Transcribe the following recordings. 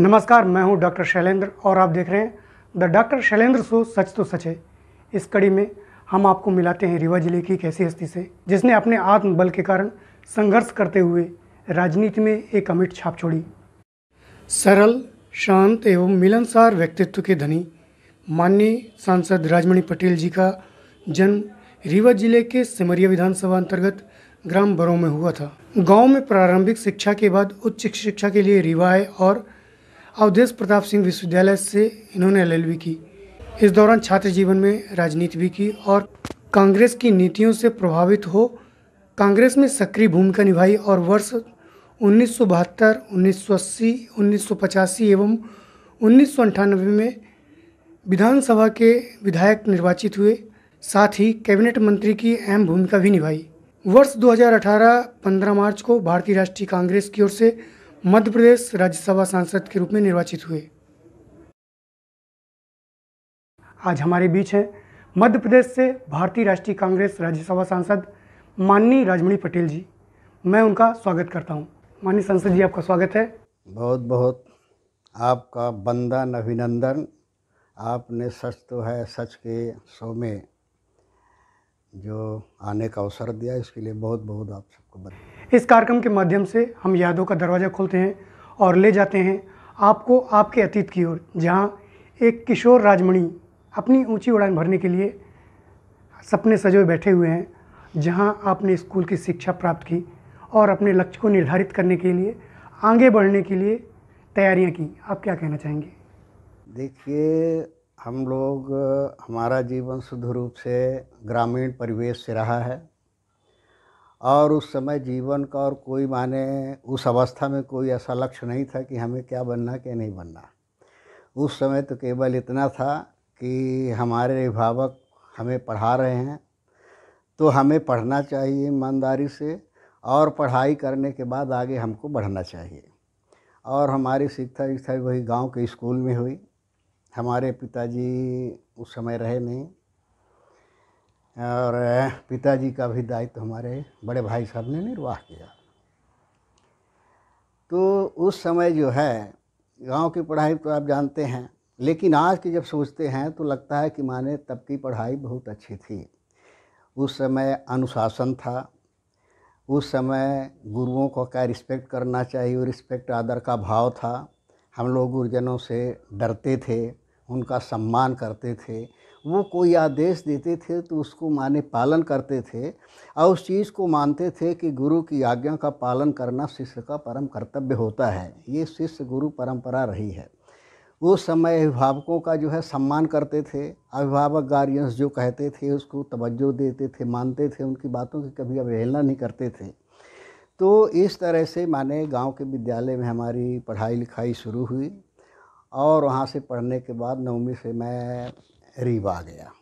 नमस्कार मैं हूं डॉक्टर शैलेंद्र और आप देख रहे हैं द डॉक्टर शैलेंद्र शो सच तो सच है इस कड़ी में हम आपको मिलाते हैं रीवा जिले की एक ऐसी हस्ती से जिसने अपने आत्मबल के कारण संघर्ष करते हुए राजनीति में एक अमिट छाप छोड़ी सरल शांत एवं मिलनसार व्यक्तित्व के धनी माननीय सांसद राजमणि पटेल जी का जन्म रीवा जिले के सिमरिया विधानसभा अंतर्गत ग्राम बरों में हुआ था गांव में प्रारंभिक शिक्षा के बाद उच्च शिक्षा के लिए रीवा आए और अवधेश प्रताप सिंह विश्वविद्यालय से इन्होंने एल की इस दौरान छात्र जीवन में राजनीति भी की और कांग्रेस की नीतियों से प्रभावित हो कांग्रेस में सक्रिय भूमिका निभाई और वर्ष उन्नीस सौ बहत्तर उन्नीस सौ अस्सी उन्नीस सौ पचासी एवं उन्नीस सौ अंठानबे में विधानसभा के विधायक निर्वाचित हुए साथ ही कैबिनेट मंत्री की अहम भूमिका भी निभाई वर्ष 2018 15 मार्च को भारतीय राष्ट्रीय कांग्रेस की ओर से मध्य प्रदेश राज्यसभा सांसद के रूप में निर्वाचित हुए आज हमारे बीच हैं मध्य प्रदेश से भारतीय राष्ट्रीय कांग्रेस राज्यसभा सांसद माननीय राजमणि पटेल जी मैं उनका स्वागत करता हूं माननीय सांसद जी आपका स्वागत है बहुत बहुत आपका बंदन अभिनंदन आपने सच तो है सच के शो में जो आने का अवसर दिया इसके लिए बहुत बहुत आप सबको बधाई इस कार्यक्रम के माध्यम से हम यादों का दरवाज़ा खोलते हैं और ले जाते हैं आपको आपके अतीत की ओर जहाँ एक किशोर राजमणि अपनी ऊंची उड़ान भरने के लिए सपने सजोए बैठे हुए हैं जहाँ आपने स्कूल की शिक्षा प्राप्त की और अपने लक्ष्य को निर्धारित करने के लिए आगे बढ़ने के लिए तैयारियाँ की आप क्या कहना चाहेंगे देखिए हम लोग हमारा जीवन शुद्ध रूप से ग्रामीण परिवेश से रहा है और उस समय जीवन का और कोई माने उस अवस्था में कोई ऐसा लक्ष्य नहीं था कि हमें क्या बनना क्या नहीं बनना उस समय तो केवल इतना था कि हमारे अभिभावक हमें पढ़ा रहे हैं तो हमें पढ़ना चाहिए ईमानदारी से और पढ़ाई करने के बाद आगे हमको बढ़ना चाहिए और हमारी शिक्षा शिक्षा वही गांव के स्कूल में हुई हमारे पिताजी उस समय रहे नहीं और पिताजी का भी दायित्व हमारे बड़े भाई साहब ने निर्वाह किया तो उस समय जो है गांव की पढ़ाई तो आप जानते हैं लेकिन आज की जब सोचते हैं तो लगता है कि माने तब की पढ़ाई बहुत अच्छी थी उस समय अनुशासन था उस समय गुरुओं को क्या रिस्पेक्ट करना चाहिए रिस्पेक्ट आदर का भाव था हम लोग गुरुजनों से डरते थे उनका सम्मान करते थे वो कोई आदेश देते थे तो उसको माने पालन करते थे और उस चीज़ को मानते थे कि गुरु की आज्ञा का पालन करना शिष्य का परम कर्तव्य होता है ये शिष्य गुरु परंपरा रही है वो समय अभिभावकों का जो है सम्मान करते थे अभिभावक गार्जियंस जो कहते थे उसको तवज्जो देते थे मानते थे उनकी बातों की कभी अवहेलना नहीं करते थे तो इस तरह से माने गांव के विद्यालय में हमारी पढ़ाई लिखाई शुरू हुई और वहाँ से पढ़ने के बाद नवमी से मैं रीवा गया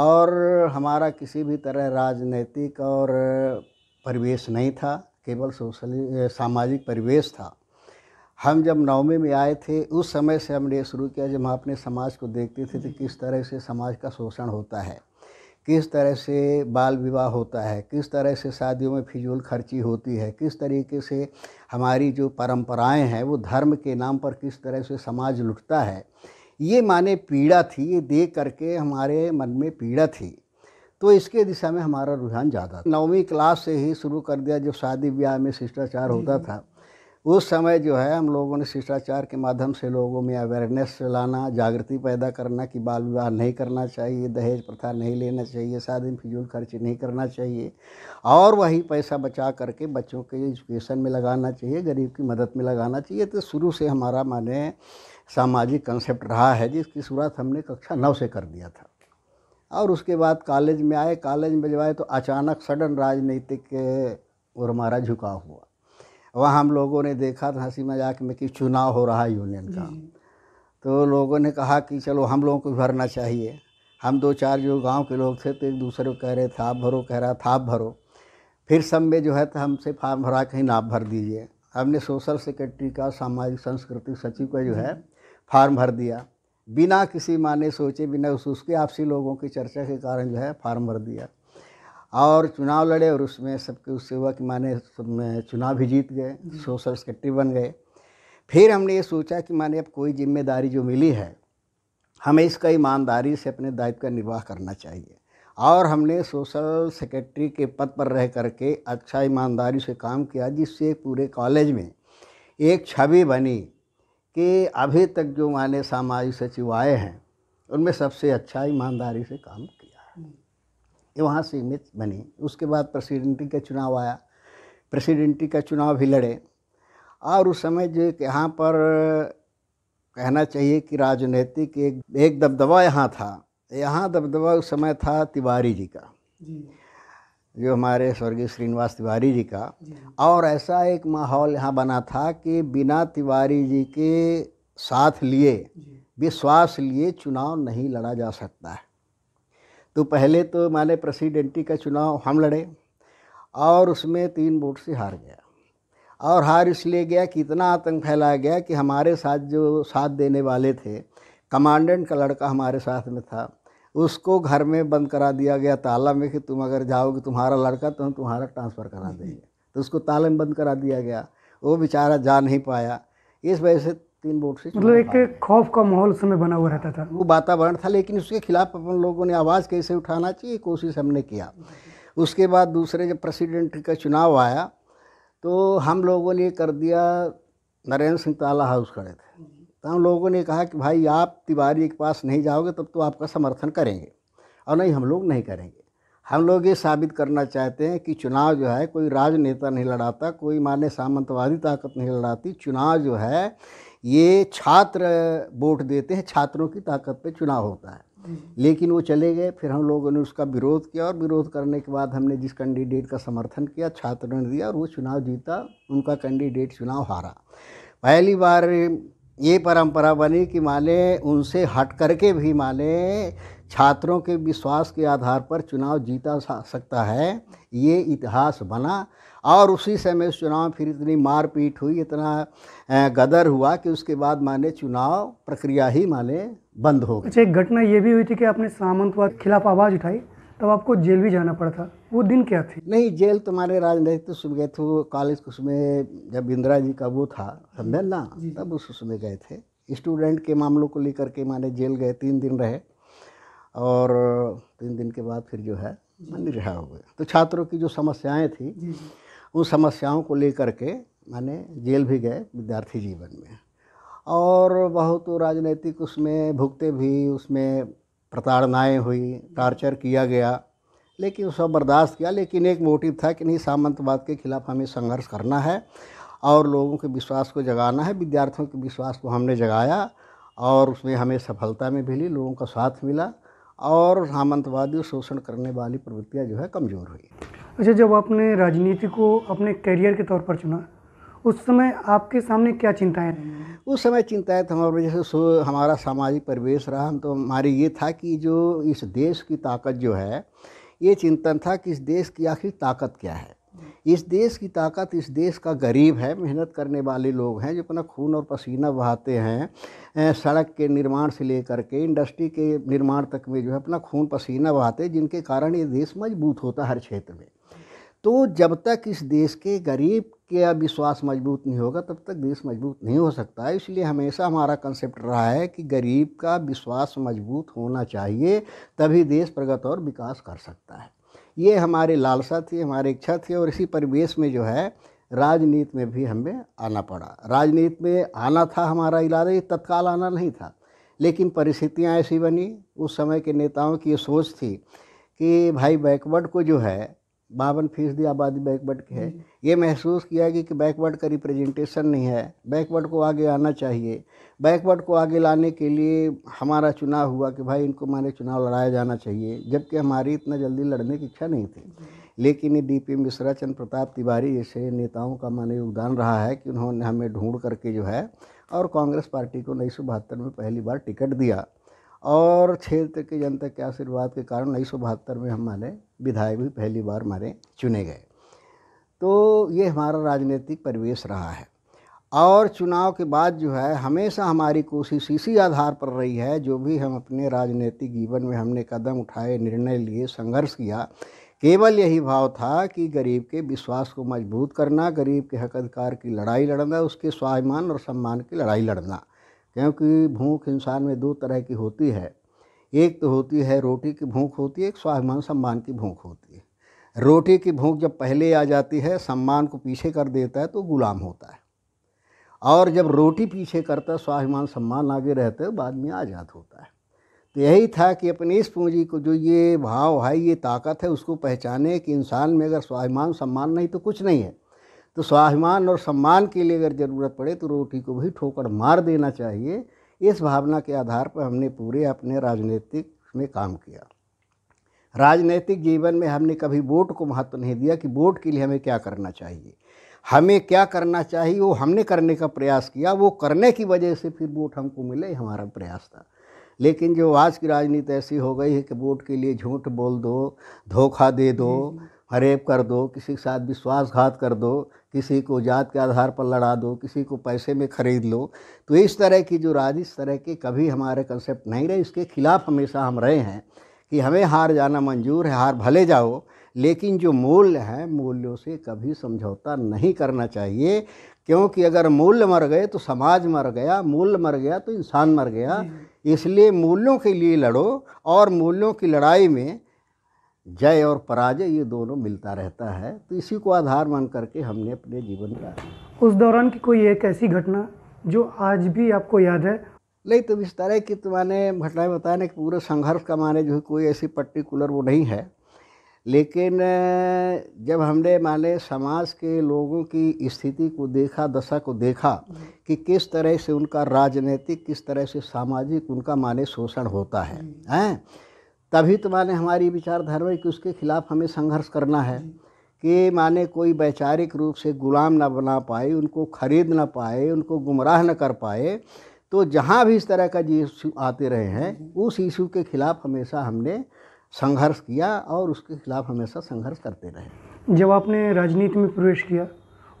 और हमारा किसी भी तरह राजनीतिक और परिवेश नहीं था केवल सोशल सामाजिक परिवेश था हम जब नौमी में आए थे उस समय से हमने शुरू किया जब हम अपने समाज को देखते थे कि किस तरह से समाज का शोषण होता है किस तरह से बाल विवाह होता है किस तरह से शादियों में फिजूल खर्ची होती है किस तरीके से हमारी जो परंपराएं हैं वो धर्म के नाम पर किस तरह से समाज लुटता है ये माने पीड़ा थी ये देख करके हमारे मन में पीड़ा थी तो इसके दिशा में हमारा रुझान ज़्यादा नौवीं क्लास से ही शुरू कर दिया जो शादी ब्याह में शिष्टाचार होता था उस समय जो है हम लोगों ने शिष्टाचार के माध्यम से लोगों में अवेयरनेस लाना जागृति पैदा करना कि बाल विवाह नहीं करना चाहिए दहेज प्रथा नहीं लेना चाहिए शादी में फिजूल खर्च नहीं करना चाहिए और वही पैसा बचा करके बच्चों के एजुकेशन में लगाना चाहिए गरीब की मदद में लगाना चाहिए तो शुरू से हमारा माने सामाजिक कंसेप्ट रहा है जिसकी शुरुआत हमने कक्षा नौ से कर दिया था और उसके बाद कॉलेज में आए कॉलेज में जब आए तो अचानक सडन राजनीतिक और हमारा झुकाव हुआ वहाँ हम लोगों ने देखा था हंसी मजाक में कि चुनाव हो रहा है यूनियन का तो लोगों ने कहा कि चलो हम लोगों को भरना चाहिए हम दो चार जो गांव के लोग थे तो एक दूसरे को कह रहे थे आप भरो कह रहा था आप भरो फिर सब में जो है तो हमसे फार्म भरा कहीं नाप भर दीजिए हमने सोशल सेक्रेटरी का सामाजिक संस्कृति सचिव का जो है फार्म भर दिया बिना किसी माने सोचे बिना उस उसके आपसी लोगों की चर्चा के कारण जो है फार्म भर दिया और चुनाव लड़े और उसमें सबके उससे हुआ कि माने चुनाव भी जीत गए हम्म। सोशल सेक्रेटरी बन गए फिर हमने ये सोचा कि माने अब कोई जिम्मेदारी जो मिली है हमें इसका ईमानदारी से अपने दायित्व का निर्वाह करना चाहिए और हमने सोशल सेक्रेटरी के पद पर रह करके अच्छा ईमानदारी से काम किया जिससे पूरे कॉलेज में एक छवि बनी कि अभी तक जो माने सामाजिक सचिव आए हैं उनमें सबसे अच्छा ईमानदारी से काम किया है हम्म। ये वहाँ सीमित बनी उसके बाद प्रेसिडेंटी का चुनाव आया प्रेसिडेंटी का चुनाव भी लड़े और उस समय जो यहाँ पर कहना चाहिए कि राजनीतिक एक एक दबदबा यहाँ था यहाँ दबदबा उस समय था तिवारी जी का जी। जो हमारे स्वर्गीय श्रीनिवास तिवारी जी का और ऐसा एक माहौल यहाँ बना था कि बिना तिवारी जी के साथ लिए विश्वास लिए चुनाव नहीं लड़ा जा सकता है तो पहले तो माने प्रेसिडेंटी का चुनाव हम लड़े और उसमें तीन वोट से हार गया और हार इसलिए गया कि इतना आतंक फैलाया गया कि हमारे साथ जो साथ देने वाले थे कमांडेंट का लड़का हमारे साथ में था उसको घर में बंद करा दिया गया ताला में कि तुम अगर जाओगे तुम्हारा लड़का तो हम तुम्हारा ट्रांसफ़र करा देंगे तो उसको ताले में बंद करा दिया गया वो बेचारा जा नहीं पाया इस वजह से तीन बोर्ड से मतलब एक खौफ का माहौल समय बना हुआ रहता था वो वातावरण था लेकिन उसके खिलाफ अपन लोगों ने आवाज़ कैसे उठाना चाहिए कोशिश हमने किया उसके बाद दूसरे जब प्रेसिडेंट का चुनाव आया तो हम लोगों ने कर दिया नरेंद्र सिंह ताला हाउस खड़े थे तो हम लोगों ने कहा कि भाई आप तिवारी के पास नहीं जाओगे तब तो आपका समर्थन करेंगे और नहीं हम लोग नहीं करेंगे हम लोग ये साबित करना चाहते हैं कि चुनाव जो है कोई राजनेता नहीं लड़ाता कोई माने सामंतवादी ताकत नहीं लड़ाती चुनाव जो है ये छात्र वोट देते हैं छात्रों की ताकत पे चुनाव होता है लेकिन वो चले गए फिर हम लोगों ने उसका विरोध किया और विरोध करने के बाद हमने जिस कैंडिडेट का समर्थन किया छात्रों ने दिया और वो चुनाव जीता उनका कैंडिडेट चुनाव हारा पहली बार ये परंपरा बनी कि माने उनसे हट करके भी माने छात्रों के विश्वास के आधार पर चुनाव जीता सकता है ये इतिहास बना और उसी समय उस चुनाव फिर इतनी मारपीट हुई इतना गदर हुआ कि उसके बाद माने चुनाव प्रक्रिया ही माने बंद हो गई अच्छा एक घटना ये भी हुई थी कि आपने सामंतवाद खिलाफ आवाज़ उठाई तब आपको जेल भी जाना पड़ा था वो दिन क्या थे नहीं जेल तुम्हारे राजनीतिक तो सुबह गए थे वो कॉलेज उसमें जब इंदिरा जी का वो था समझे ना तब उस उसमें गए थे स्टूडेंट के मामलों को लेकर के माने जेल गए तीन दिन रहे और तीन दिन के बाद फिर जो है मैंने रिहा हो गए तो छात्रों की जो समस्याएं थी उन समस्याओं को लेकर के मैंने जेल भी गए विद्यार्थी जीवन में और बहुत राजनीतिक उसमें भुगते भी उसमें प्रताड़नाएँ हुई टार्चर किया गया लेकिन सब बर्दाश्त किया लेकिन एक मोटिव था कि नहीं सामंतवाद के खिलाफ हमें संघर्ष करना है और लोगों के विश्वास को जगाना है विद्यार्थियों के विश्वास को हमने जगाया और उसमें हमें सफलता में मिली लोगों का साथ मिला और सामंतवादी शोषण करने वाली प्रवृत्तियाँ जो है कमज़ोर हुई अच्छा जब आपने राजनीति को अपने करियर के तौर पर चुना उस समय आपके सामने क्या चिंताएं रही उस समय चिंताएं तो हमारे जैसे हमारा सामाजिक परिवेश रहा हम तो हमारी ये था कि जो इस देश की ताकत जो है ये चिंतन था कि इस देश की आखिर ताकत क्या है इस देश की ताकत इस देश का गरीब है मेहनत करने वाले लोग हैं जो अपना खून और पसीना बहाते हैं सड़क के निर्माण से लेकर के इंडस्ट्री के निर्माण तक में जो है अपना खून पसीना बहाते हैं जिनके कारण ये देश मजबूत होता है हर क्षेत्र में तो जब तक इस देश के गरीब के विश्वास मजबूत नहीं होगा तब तक देश मजबूत नहीं हो सकता इसलिए हमेशा हमारा कंसेप्ट रहा है कि गरीब का विश्वास मजबूत होना चाहिए तभी देश प्रगत और विकास कर सकता है ये हमारी लालसा थी हमारी इच्छा थी और इसी परिवेश में जो है राजनीति में भी हमें आना पड़ा राजनीति में आना था हमारा इरादा तत्काल आना नहीं था लेकिन परिस्थितियाँ ऐसी बनी उस समय के नेताओं की ये सोच थी कि भाई बैकवर्ड को जो है बावन फीसदी आबादी बैकवर्ड की है हम्म। ये महसूस किया कि, कि बैकवर्ड का रिप्रेजेंटेशन नहीं है बैकवर्ड को आगे आना चाहिए बैकवर्ड को आगे लाने के लिए हमारा चुनाव हुआ कि भाई इनको हमारे चुनाव लड़ाया जाना चाहिए जबकि हमारी इतना जल्दी लड़ने की इच्छा नहीं थी हम्म। लेकिन ये डी पी मिश्रा चंद्र प्रताप तिवारी जैसे नेताओं का माने योगदान रहा है कि उन्होंने हमें ढूंढ करके जो है और कांग्रेस पार्टी को उन्नीस सौ बहत्तर में पहली बार टिकट दिया और क्षेत्र के जनता के आशीर्वाद के कारण उन्नीस सौ बहत्तर में हमारे विधायक भी पहली बार हमारे चुने गए तो ये हमारा राजनीतिक परिवेश रहा है और चुनाव के बाद जो है हमेशा हमारी कोशिश इसी आधार पर रही है जो भी हम अपने राजनीतिक जीवन में हमने कदम उठाए निर्णय लिए संघर्ष किया केवल यही भाव था कि गरीब के विश्वास को मजबूत करना गरीब के हक अधिकार की लड़ाई लड़ना उसके स्वाभिमान और सम्मान की लड़ाई लड़ना क्योंकि भूख इंसान में दो तरह की होती है एक तो होती है रोटी की भूख होती है एक स्वाभिमान सम्मान की भूख होती है रोटी की भूख जब पहले आ जाती है सम्मान को पीछे कर देता है तो गुलाम होता है और जब रोटी पीछे करता है स्वाभिमान सम्मान आगे रहते हैं बाद में आज़ाद होता है तो यही था कि अपनी इस पूंजी को जो ये भाव है ये ताकत है उसको पहचाने कि इंसान में अगर स्वाभिमान सम्मान नहीं तो कुछ नहीं है तो स्वाभिमान और सम्मान के लिए अगर ज़रूरत पड़े तो रोटी को भी ठोकर मार देना चाहिए इस भावना के आधार पर हमने पूरे अपने राजनीतिक में काम किया राजनीतिक जीवन में हमने कभी वोट को महत्व नहीं दिया कि वोट के लिए हमें क्या करना चाहिए हमें क्या करना चाहिए वो हमने करने का प्रयास किया वो करने की वजह से फिर वोट हमको मिले हमारा प्रयास था लेकिन जो आज की राजनीति ऐसी हो गई है कि वोट के लिए झूठ बोल दो धोखा दे दो हरेब कर दो किसी के साथ विश्वासघात कर दो किसी को जात के आधार पर लड़ा दो किसी को पैसे में खरीद लो तो इस तरह की जो राज इस तरह के कभी हमारे कंसेप्ट नहीं रहे इसके खिलाफ हमेशा हम रहे हैं कि हमें हार जाना मंजूर है हार भले जाओ लेकिन जो मूल्य हैं मूल्यों से कभी समझौता नहीं करना चाहिए क्योंकि अगर मूल्य मर गए तो समाज मर गया मूल्य मर गया तो इंसान मर गया इसलिए मूल्यों के लिए लड़ो और मूल्यों की लड़ाई में जय और पराजय ये दोनों मिलता रहता है तो इसी को आधार मान करके हमने अपने जीवन का उस दौरान की कोई एक ऐसी घटना जो आज भी आपको याद है नहीं तो इस तरह की तो मैंने घटनाएं बताया ना कि पूरे संघर्ष का माने जो है कोई ऐसी पर्टिकुलर वो नहीं है लेकिन जब हमने माने समाज के लोगों की स्थिति को देखा दशा को देखा कि किस तरह से उनका राजनीतिक किस तरह से सामाजिक उनका माने शोषण होता है हैं तभी तो माने हमारी विचारधारा है कि उसके खिलाफ हमें संघर्ष करना है कि माने कोई वैचारिक रूप से गुलाम ना बना पाए उनको खरीद ना पाए उनको गुमराह ना कर पाए तो जहाँ भी इस तरह का जी आते रहे हैं उस इशू के खिलाफ हमेशा हमने संघर्ष किया और उसके खिलाफ हमेशा संघर्ष करते रहे जब आपने राजनीति में प्रवेश किया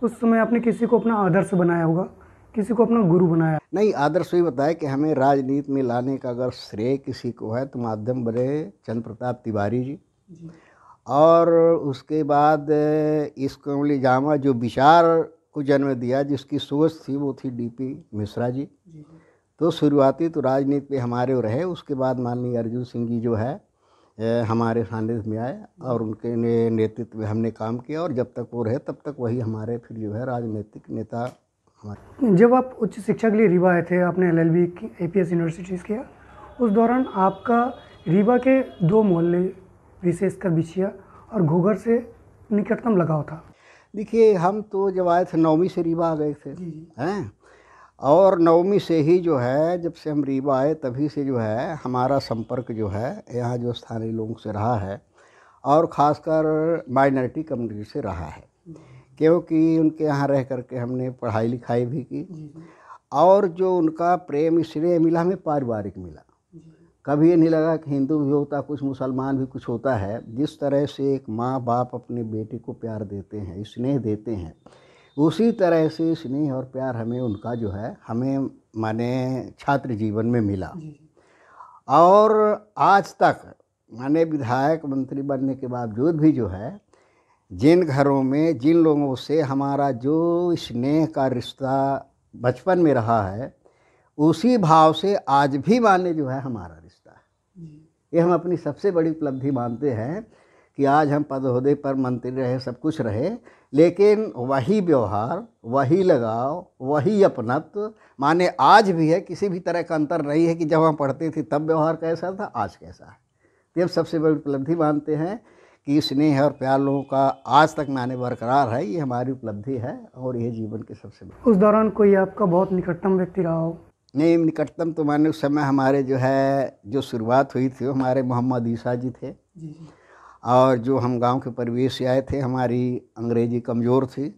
उस समय आपने किसी को अपना आदर्श बनाया होगा किसी को अपना गुरु बनाया नहीं आदर्श वही बताया कि हमें राजनीति में लाने का अगर श्रेय किसी को है तो माध्यम बने चंद्र प्रताप तिवारी जी, जी। और उसके बाद इसको कमली जामा जो विचार को जन्म दिया जिसकी सोच थी वो थी डीपी मिश्रा जी, जी। तो शुरुआती तो राजनीति पे हमारे रहे उसके बाद माननीय अर्जुन सिंह जी जो है हमारे सानिध्य में आए और उनके नेतृत्व में हमने काम किया और जब तक वो रहे तब तक वही हमारे फिर जो है राजनीतिक नेता जब आप उच्च शिक्षा के लिए रीवा आए थे आपने L L B A P S universities किया उस दौरान आपका रीवा के दो मोहल्ले विशेषकर बिछिया और घोघर से निकटतम लगाव था देखिए हम तो जब आए थे नौवीं से रीवा आ गए थे हैं और नवमी से ही जो है जब से हम रीवा आए तभी से जो है हमारा संपर्क जो है यहाँ जो स्थानीय लोगों से रहा है और ख़ासकर माइनॉरिटी कम्युनिटी से रहा है क्योंकि उनके यहाँ रह करके हमने पढ़ाई लिखाई भी की और जो उनका प्रेम स्नेह मिला हमें पारिवारिक मिला कभी ये नहीं लगा कि हिंदू भी होता कुछ मुसलमान भी कुछ होता है जिस तरह से एक माँ बाप अपने बेटे को प्यार देते हैं स्नेह देते हैं उसी तरह से स्नेह और प्यार हमें उनका जो है हमें माने छात्र जीवन में मिला और आज तक माने विधायक मंत्री बनने के बावजूद भी जो है जिन घरों में जिन लोगों से हमारा जो स्नेह का रिश्ता बचपन में रहा है उसी भाव से आज भी माने जो है हमारा रिश्ता है ये हम अपनी सबसे बड़ी उपलब्धि मानते हैं कि आज हम पदोदय पर मंत्री रहे सब कुछ रहे लेकिन वही व्यवहार वही लगाव वही अपनत्व माने आज भी है किसी भी तरह का अंतर नहीं है कि जब हम पढ़ते थे तब व्यवहार कैसा था आज कैसा है ये हम सबसे बड़ी उपलब्धि मानते हैं कि स्नेह और प्यार लोगों का आज तक माने बरकरार है ये हमारी उपलब्धि है और ये जीवन के सबसे उस दौरान कोई आपका बहुत निकटतम व्यक्ति रहा हो नहीं निकटतम तो मैंने उस समय हमारे जो है जो शुरुआत हुई थी वो हमारे मोहम्मद ईसा जी थे और जो हम गांव के परिवेश से आए थे हमारी अंग्रेजी कमज़ोर थी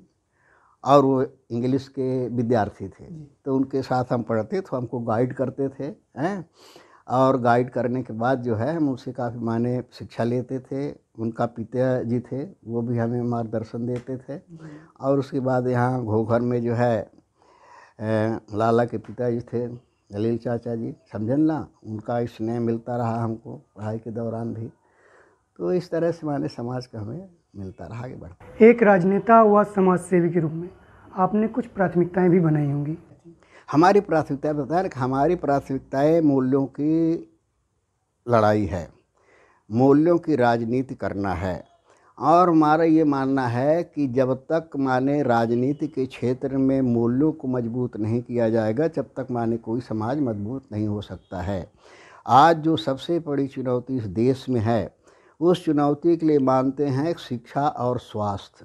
और वो इंग्लिश के विद्यार्थी थे तो उनके साथ हम पढ़ते तो हमको गाइड करते थे हैं और गाइड करने के बाद जो है हम उसे काफ़ी माने शिक्षा लेते थे उनका पिता जी थे वो भी हमें मार्गदर्शन देते थे हम्म। और उसके बाद यहाँ घोघर में जो है लाला के पिताजी थे दलील चाचा जी समझे ना उनका स्नेह मिलता रहा हमको पढ़ाई के दौरान भी तो इस तरह से माने समाज का हमें मिलता रहा आगे बढ़ता एक राजनेता व समाज सेवी के रूप में आपने कुछ प्राथमिकताएं भी बनाई होंगी हमारी प्राथमिकताएं बताया हमारी प्राथमिकताएं मूल्यों की लड़ाई है मूल्यों की राजनीति करना है और हमारा ये मानना है कि जब तक माने राजनीति के क्षेत्र में मूल्यों को मजबूत नहीं किया जाएगा जब तक माने कोई समाज मजबूत नहीं हो सकता है आज जो सबसे बड़ी चुनौती इस देश में है उस चुनौती के लिए मानते हैं शिक्षा और स्वास्थ्य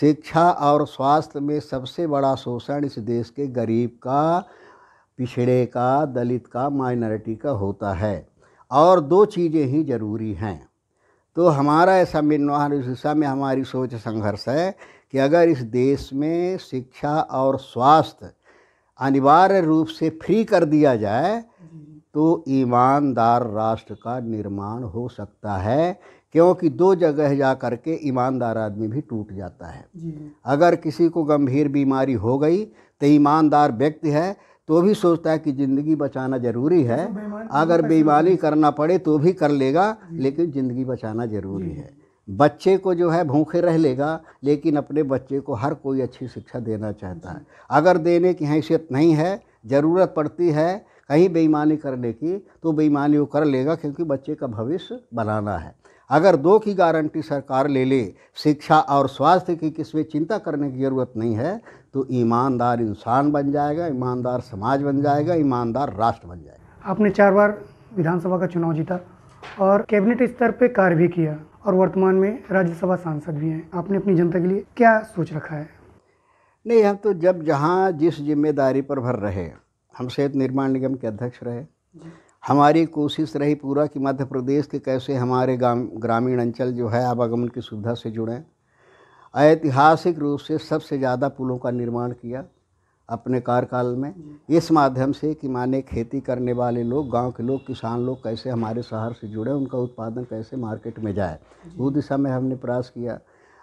शिक्षा और स्वास्थ्य में सबसे बड़ा शोषण इस देश के गरीब का पिछड़े का दलित का माइनॉरिटी का होता है और दो चीज़ें ही ज़रूरी हैं तो हमारा ऐसा मिन इस दिशा में हमारी सोच संघर्ष है कि अगर इस देश में शिक्षा और स्वास्थ्य अनिवार्य रूप से फ्री कर दिया जाए तो ईमानदार राष्ट्र का निर्माण हो सकता है क्योंकि दो जगह जा कर के ईमानदार आदमी भी टूट जाता है अगर किसी को गंभीर बीमारी हो गई तो ईमानदार व्यक्ति है तो भी सोचता है कि ज़िंदगी बचाना ज़रूरी है तो अगर बेईमानी करना पड़े तो भी कर लेगा लेकिन ज़िंदगी बचाना ज़रूरी है बच्चे को जो है भूखे रह लेगा लेकिन अपने बच्चे को हर कोई अच्छी शिक्षा देना चाहता है अगर देने की हैसियत नहीं है ज़रूरत पड़ती है कहीं बेईमानी करने की तो बेईमानी वो कर लेगा क्योंकि बच्चे का भविष्य बनाना है अगर दो की गारंटी सरकार ले ले शिक्षा और स्वास्थ्य की किसमें चिंता करने की ज़रूरत नहीं है तो ईमानदार इंसान बन जाएगा ईमानदार समाज बन जाएगा ईमानदार राष्ट्र बन जाएगा आपने चार बार विधानसभा का चुनाव जीता और कैबिनेट स्तर पर कार्य भी किया और वर्तमान में राज्यसभा सांसद भी हैं आपने अपनी जनता के लिए क्या सोच रखा है नहीं हम तो जब जहाँ जिस जिम्मेदारी पर भर रहे हम सेहत निर्माण निगम के अध्यक्ष रहे हमारी कोशिश रही पूरा कि मध्य प्रदेश के कैसे हमारे ग्रामीण अंचल जो है आवागमन की सुविधा से जुड़ें ऐतिहासिक रूप से सबसे ज़्यादा पुलों का निर्माण किया अपने कार्यकाल में इस माध्यम से कि माने खेती करने वाले लोग गांव के लोग किसान लोग कैसे हमारे शहर से जुड़े उनका उत्पादन कैसे मार्केट में जाए वो दिशा में हमने प्रयास किया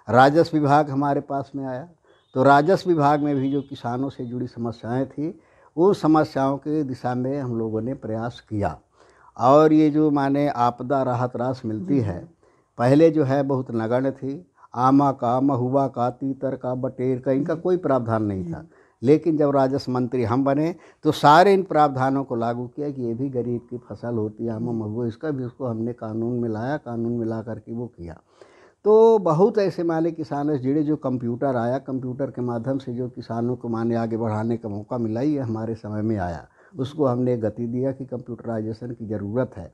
राजस्व विभाग हमारे पास में आया तो राजस्व विभाग में भी जो किसानों से जुड़ी समस्याएं थी उन समस्याओं की दिशा में हम लोगों ने प्रयास किया और ये जो माने आपदा राहत रास मिलती हम्म। है पहले जो है बहुत नगण्य थी आमा का महुआ का तीतर का बटेर का इनका हम्म। कोई प्रावधान नहीं था हम्म। लेकिन जब राजस्व मंत्री हम बने तो सारे इन प्रावधानों को लागू किया कि ये भी गरीब की फसल होती है आमा महुआ इसका भी उसको हमने कानून में लाया कानून में ला करके वो किया तो बहुत ऐसे माले किसान हैं जिड़े जो कंप्यूटर आया कंप्यूटर के माध्यम से जो किसानों को माने आगे बढ़ाने का मौका मिला ये हमारे समय में आया उसको हमने गति दिया कि कंप्यूटराइजेशन की ज़रूरत है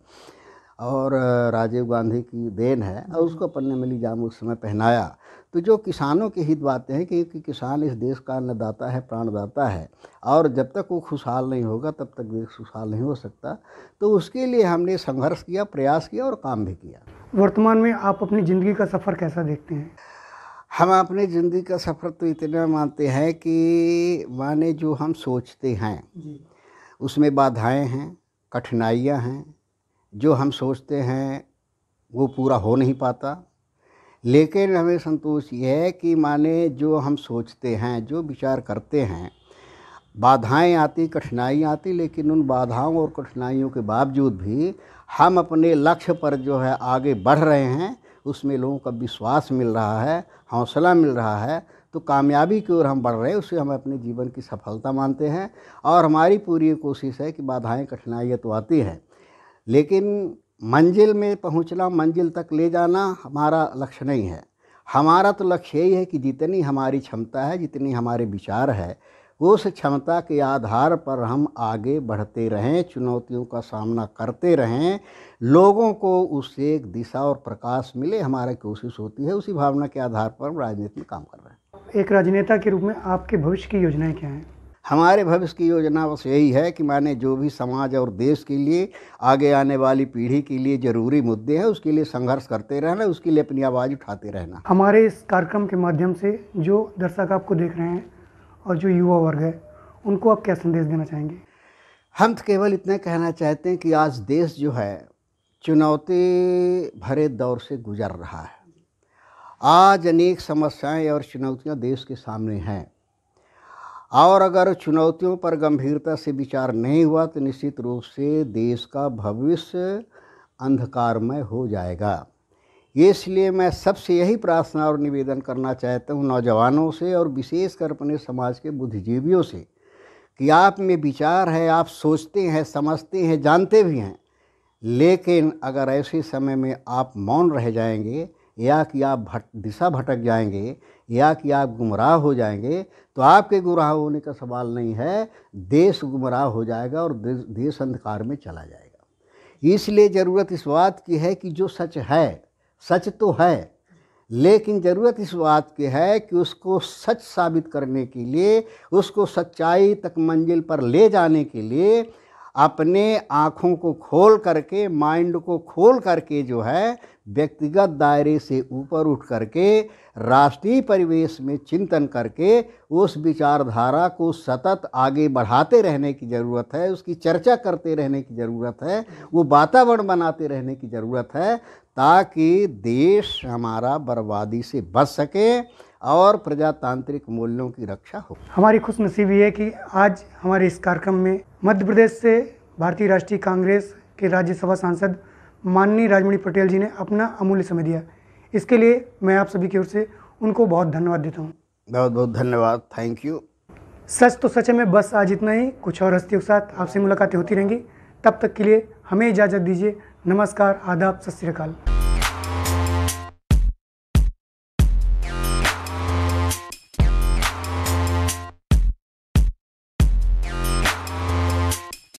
और राजीव गांधी की देन है और उसको हम्म। अपन ने मिली जाम उस समय पहनाया तो जो किसानों के हित बातें हैं कि, कि किसान इस देश का अन्नदाता है प्राणदाता है और जब तक वो खुशहाल नहीं होगा तब तक देश खुशहाल नहीं हो सकता तो उसके लिए हमने संघर्ष किया प्रयास किया और काम भी किया वर्तमान में आप अपनी ज़िंदगी का सफ़र कैसा देखते हैं हम अपनी ज़िंदगी का सफ़र तो इतना मानते हैं कि माने जो हम सोचते हैं उसमें बाधाएं हैं कठिनाइयां हैं जो हम सोचते हैं वो पूरा हो नहीं पाता लेकिन हमें संतोष ये है कि माने जो हम सोचते हैं जो विचार करते हैं बाधाएं आती कठिनाइयाँ आती लेकिन उन बाधाओं और कठिनाइयों के बावजूद भी हम अपने लक्ष्य पर जो है आगे बढ़ रहे हैं उसमें लोगों का विश्वास मिल रहा है हौसला मिल रहा है तो कामयाबी की ओर हम बढ़ रहे हैं उसे हम अपने जीवन की सफलता मानते हैं और हमारी पूरी कोशिश है कि बाधाएं कठिनाइयाँ तो आती हैं लेकिन मंजिल में पहुंचना मंजिल तक ले जाना हमारा लक्ष्य नहीं है हमारा तो लक्ष्य यही है कि जितनी हमारी क्षमता है जितनी हमारे विचार है उस क्षमता के आधार पर हम आगे बढ़ते रहें चुनौतियों का सामना करते रहें लोगों को उससे एक दिशा और प्रकाश मिले हमारी कोशिश होती है उसी भावना के आधार पर हम राजनीति में काम कर रहे हैं एक राजनेता के रूप में आपके भविष्य की योजनाएं क्या हैं हमारे भविष्य की योजना बस यही है कि माने जो भी समाज और देश के लिए आगे आने वाली पीढ़ी के लिए ज़रूरी मुद्दे हैं उसके लिए संघर्ष करते रहना उसके लिए अपनी आवाज़ उठाते रहना हमारे इस कार्यक्रम के माध्यम से जो दर्शक आपको देख रहे हैं और जो युवा वर्ग है उनको आप क्या संदेश देना चाहेंगे हम तो केवल इतना कहना चाहते हैं कि आज देश जो है चुनौती भरे दौर से गुजर रहा है आज अनेक समस्याएं और चुनौतियां देश के सामने हैं और अगर चुनौतियों पर गंभीरता से विचार नहीं हुआ तो निश्चित रूप से देश का भविष्य अंधकारमय हो जाएगा ये इसलिए मैं सबसे यही प्रार्थना और निवेदन करना चाहता हूँ नौजवानों से और विशेषकर अपने समाज के बुद्धिजीवियों से कि आप में विचार है आप सोचते हैं समझते हैं जानते भी हैं लेकिन अगर ऐसे समय में आप मौन रह जाएंगे या कि आप भट दिशा भटक जाएंगे या कि आप गुमराह हो जाएंगे तो आपके गुमराह होने का सवाल नहीं है देश गुमराह हो जाएगा और देश अंधकार में चला जाएगा इसलिए ज़रूरत इस बात की है कि जो सच है सच तो है लेकिन ज़रूरत इस बात की है कि उसको सच साबित करने के लिए उसको सच्चाई तक मंजिल पर ले जाने के लिए अपने आँखों को खोल करके माइंड को खोल करके जो है व्यक्तिगत दायरे से ऊपर उठ करके राष्ट्रीय परिवेश में चिंतन करके उस विचारधारा को सतत आगे बढ़ाते रहने की ज़रूरत है उसकी चर्चा करते रहने की ज़रूरत है वो वातावरण बनाते रहने की ज़रूरत है ताकि देश हमारा बर्बादी से बच सके और प्रजातांत्रिक मूल्यों की रक्षा हो हमारी खुशनसीबी है कि आज हमारे इस कार्यक्रम में मध्य प्रदेश से भारतीय राष्ट्रीय कांग्रेस के राज्यसभा सांसद माननीय राजमणि पटेल जी ने अपना अमूल्य समय दिया इसके लिए मैं आप सभी की ओर से उनको बहुत धन्यवाद देता हूँ बहुत बहुत धन्यवाद थैंक यू सच तो सच है मैं बस आज इतना ही कुछ और हस्तियों के साथ आपसे मुलाकातें होती रहेंगी तब तक के लिए हमें इजाज़त दीजिए नमस्कार आदाब सत श्रीकाल